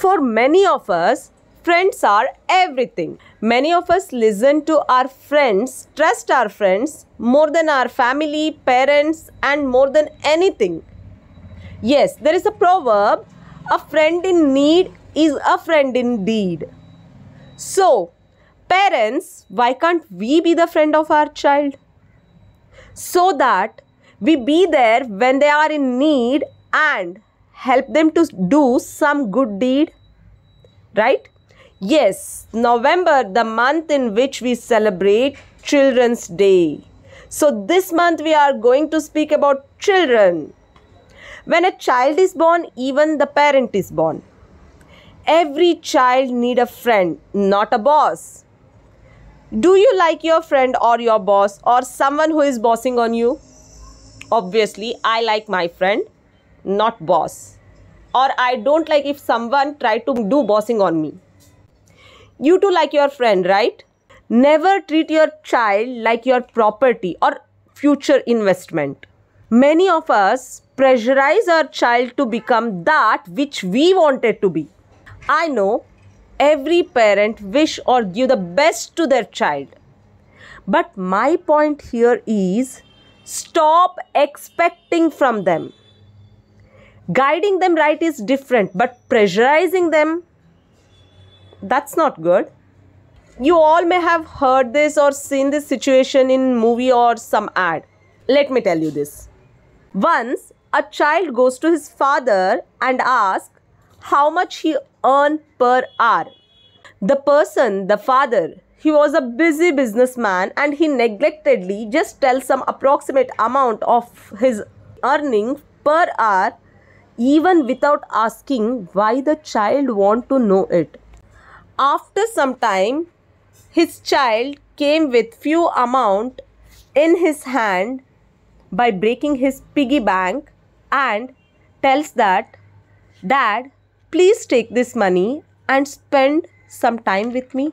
For many of us, friends are everything. Many of us listen to our friends, trust our friends more than our family, parents, and more than anything. Yes, there is a proverb a friend in need is a friend indeed. So, parents, why can't we be the friend of our child? So that we be there when they are in need and help them to do some good deed, right? Yes, November, the month in which we celebrate Children's Day. So, this month we are going to speak about children. When a child is born, even the parent is born. Every child need a friend, not a boss. Do you like your friend or your boss or someone who is bossing on you? Obviously, I like my friend, not boss. Or I don't like if someone try to do bossing on me. You too like your friend, right? Never treat your child like your property or future investment. Many of us pressurize our child to become that which we wanted to be. I know every parent wish or give the best to their child. But my point here is stop expecting from them. Guiding them right is different, but pressurizing them, that's not good. You all may have heard this or seen this situation in movie or some ad. Let me tell you this. Once a child goes to his father and asks, how much he earned per hour. The person, the father, he was a busy businessman and he neglectedly just tells some approximate amount of his earning per hour even without asking why the child want to know it. After some time, his child came with few amount in his hand by breaking his piggy bank and tells that, Dad, Please take this money and spend some time with me.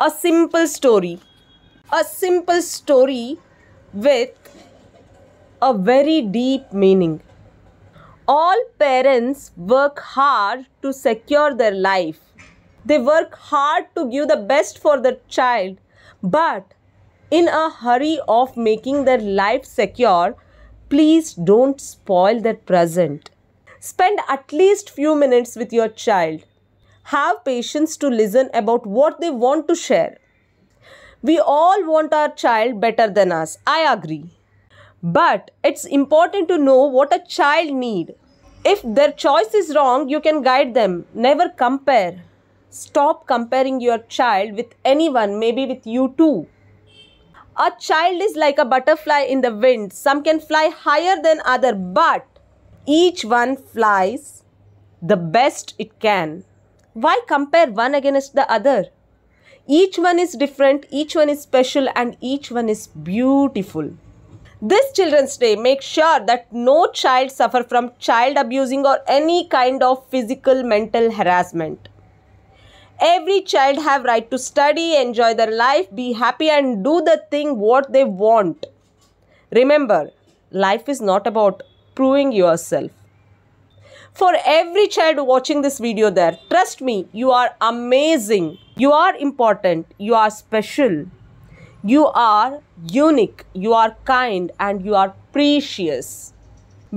A simple story. A simple story with a very deep meaning. All parents work hard to secure their life. They work hard to give the best for their child, but in a hurry of making their life secure, please don't spoil their present. Spend at least few minutes with your child. Have patience to listen about what they want to share. We all want our child better than us. I agree. But it's important to know what a child need. If their choice is wrong, you can guide them. Never compare. Stop comparing your child with anyone, maybe with you too. A child is like a butterfly in the wind. Some can fly higher than other, but each one flies the best it can. Why compare one against the other? Each one is different, each one is special, and each one is beautiful. This Children's Day, make sure that no child suffer from child abusing or any kind of physical mental harassment. Every child have right to study, enjoy their life, be happy and do the thing what they want. Remember, life is not about proving yourself. For every child watching this video there, trust me, you are amazing. You are important. You are special. You are unique. You are kind and you are precious.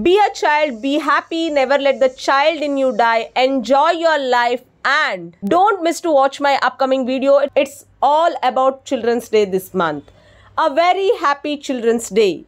Be a child, be happy, never let the child in you die. Enjoy your life and don't miss to watch my upcoming video. It's all about Children's Day this month. A very happy Children's Day.